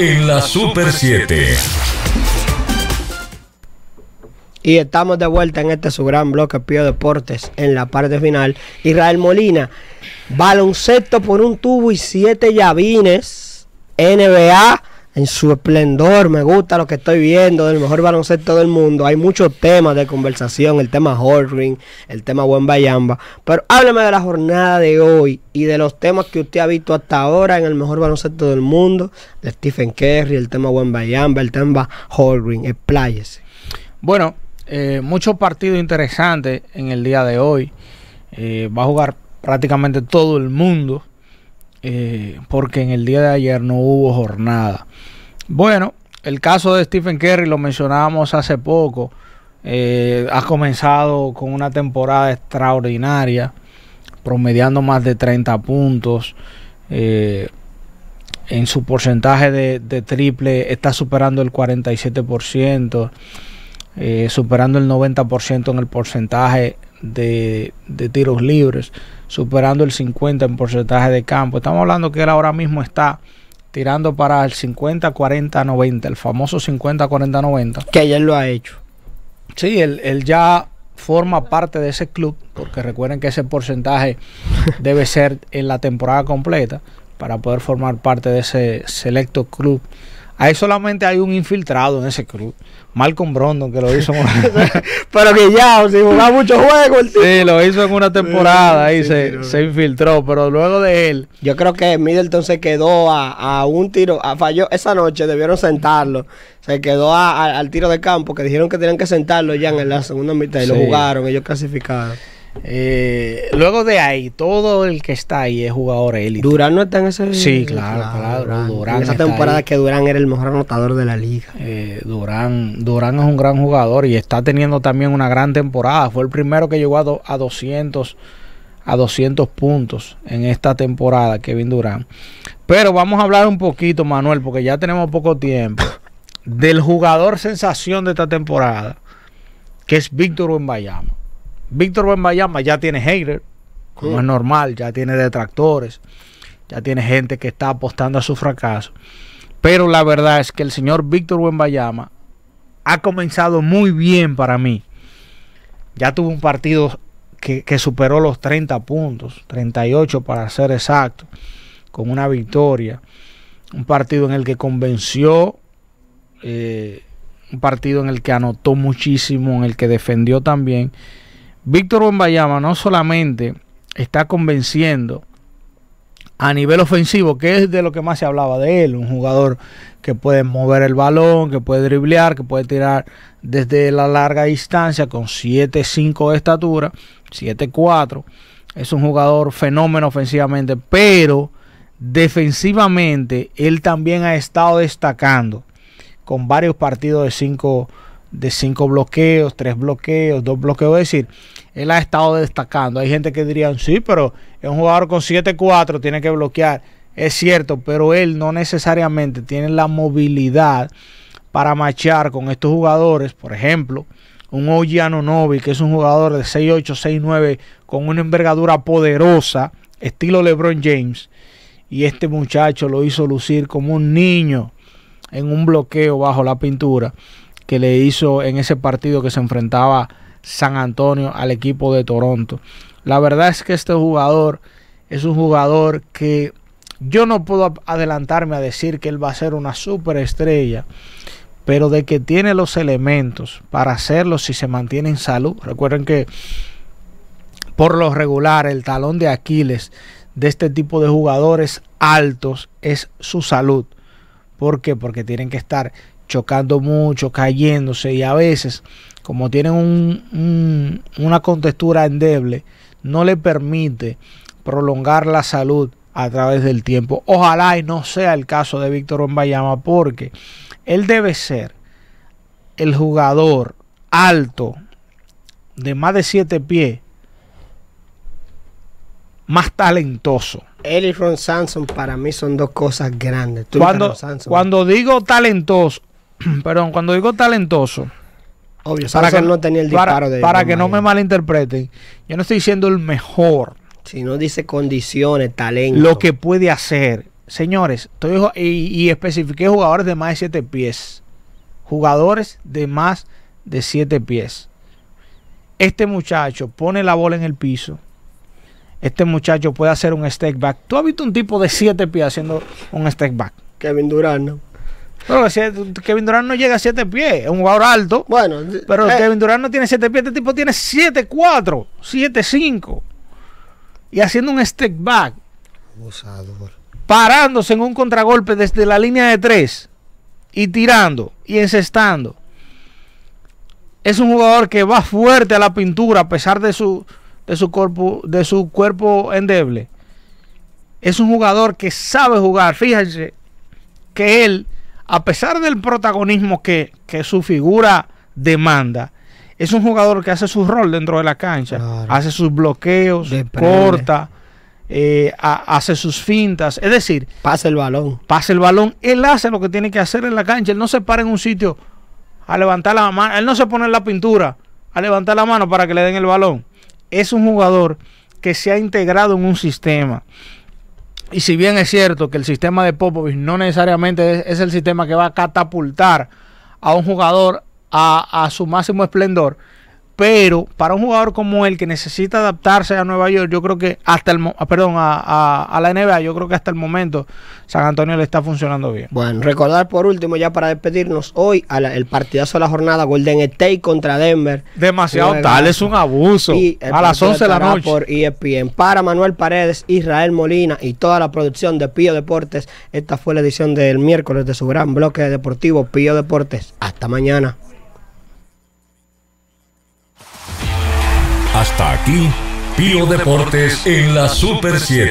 en la Super 7. Y estamos de vuelta en este su gran bloque Pío Deportes en la parte final. Israel Molina, baloncesto por un tubo y siete llavines. NBA en su esplendor. Me gusta lo que estoy viendo del mejor baloncesto del mundo. Hay muchos temas de conversación: el tema Holdring, el tema Buen Bayamba. Pero hábleme de la jornada de hoy y de los temas que usted ha visto hasta ahora en el mejor baloncesto del mundo: de Stephen Curry, el tema Buen Bayamba, el tema el Expláyese. Bueno, eh, muchos partidos interesantes en el día de hoy. Eh, va a jugar prácticamente todo el mundo. Eh, porque en el día de ayer no hubo jornada. Bueno, el caso de Stephen Curry lo mencionábamos hace poco. Eh, ha comenzado con una temporada extraordinaria, promediando más de 30 puntos. Eh, en su porcentaje de, triple está superando el 47%, superando el 90% en el porcentaje de, tiros libres, superando el 50 en porcentaje de campo. Estamos hablando que él ahora mismo está tirando para el 50-40-90, el famoso 50-40-90. Que ayer lo ha hecho. Sí, él, él, ya forma parte de ese club, porque recuerden que ese porcentaje debe ser en la temporada completa para poder formar parte de ese selecto club Ahí solamente hay un infiltrado en ese club. Malcolm Brondon, que lo hizo. pero que ya, si jugaba mucho juego el tío. Sí, lo hizo en una temporada y se, infiltró, pero luego de él. Yo creo que Middleton se quedó a, un tiro, a falló esa noche, debieron sentarlo. Se quedó al tiro de campo, que dijeron que tenían que sentarlo ya en la segunda mitad y lo jugaron, ellos clasificaron. Eh, luego de ahí, todo el que está ahí es jugador élite. Durán no está en ese. Sí, claro, claro. Durán. en esa temporada que Durán era el mejor anotador de la liga. Eh, Durán, Durán es un gran jugador y está teniendo también una gran temporada. Fue el primero que llegó a, a 200 a 200 puntos en esta temporada, Kevin Durán. Pero vamos a hablar un poquito, Manuel, porque ya tenemos poco tiempo, del jugador sensación de esta temporada, que es Víctor Wembayama. Víctor Buenbayama ya tiene haters, como es normal, ya tiene detractores, ya tiene gente que está apostando a su fracaso. Pero la verdad es que el señor Víctor Buenbayama ha comenzado muy bien para mí. Ya tuvo un partido que, superó los 30 puntos, 38 para ser exacto, con una victoria. Un partido en el que convenció, eh, un partido en el que anotó muchísimo, en el que defendió también. Víctor Bombayama no solamente está convenciendo a nivel ofensivo, que es de lo que más se hablaba de él, un jugador que puede mover el balón, que puede driblear, que puede tirar desde la larga distancia con 7-5 de estatura, 7-4. Es un jugador fenómeno ofensivamente, pero defensivamente él también ha estado destacando con varios partidos de 5 de cinco bloqueos, tres bloqueos, dos bloqueos. Es decir, él ha estado destacando. Hay gente que diría, sí, pero es un jugador con 7-4, tiene que bloquear. Es cierto, pero él no necesariamente tiene la movilidad para machar con estos jugadores. Por ejemplo, un Ollano Novi, que es un jugador de 6-8, 6-9, con una envergadura poderosa, estilo LeBron James. Y este muchacho lo hizo lucir como un niño en un bloqueo bajo la pintura que le hizo en ese partido que se enfrentaba San Antonio al equipo de Toronto. La verdad es que este jugador es un jugador que yo no puedo adelantarme a decir que él va a ser una superestrella, pero de que tiene los elementos para hacerlo si se mantiene en salud. Recuerden que por lo regular el talón de Aquiles de este tipo de jugadores altos es su salud. ¿Por qué? Porque tienen que estar chocando mucho, cayéndose y a veces, como tienen una contextura endeble, no le permite prolongar la salud a través del tiempo. Ojalá y no sea el caso de Víctor Rombayama, porque él debe ser el jugador alto de más de siete pies más talentoso. Él y Ron Sanson para mí son dos cosas grandes. cuando digo talentoso, perdón, cuando digo talentoso, para que no tenía que no me malinterpreten, yo no estoy diciendo el mejor. Si no dice condiciones, talento. Lo que puede hacer. Señores, y, y especifiqué jugadores de más de 7 pies. Jugadores de más de 7 pies. Este muchacho pone la bola en el piso. Este muchacho puede hacer un step back. ¿Tú has visto un tipo de 7 pies haciendo un step back? Kevin Durant, ¿no? Kevin Durant no llega a 7 pies, es un jugador alto. Bueno, pero eh. Kevin Durant no tiene 7 pies, este tipo tiene 7-4, 7-5. Y haciendo un step back. Parándose en un contragolpe desde la línea de 3 y tirando y encestando. Es un jugador que va fuerte a la pintura a pesar de su, de su, cuerpo, de su cuerpo endeble. Es un jugador que sabe jugar. Fíjense que él a pesar del protagonismo que, su figura demanda, es un jugador que hace su rol dentro de la cancha, hace sus bloqueos, corta, eh, hace sus fintas, es decir, pasa el balón. Pasa el balón, él hace lo que tiene que hacer en la cancha, él no se para en un sitio a levantar la mano, él no se pone en la pintura a levantar la mano para que le den el balón. Es un jugador que se ha integrado en un sistema y si bien es cierto que el sistema de Popovich no necesariamente es, el sistema que va a catapultar a un jugador a, a su máximo esplendor, pero para un jugador como él que necesita adaptarse a Nueva York, yo creo que hasta el ah, perdón, a, la NBA, yo creo que hasta el momento San Antonio le está funcionando bien. Bueno, recordar por último, ya para despedirnos, hoy el partidazo de la jornada, Golden State contra Denver. Demasiado tal, es un abuso. a las 11 de la noche. E para Manuel Paredes, Israel Molina y toda la producción de Pío Deportes, esta fue la edición del miércoles de su gran bloque deportivo Pío Deportes. Hasta mañana. aquí, Pío Deportes en la Super 7.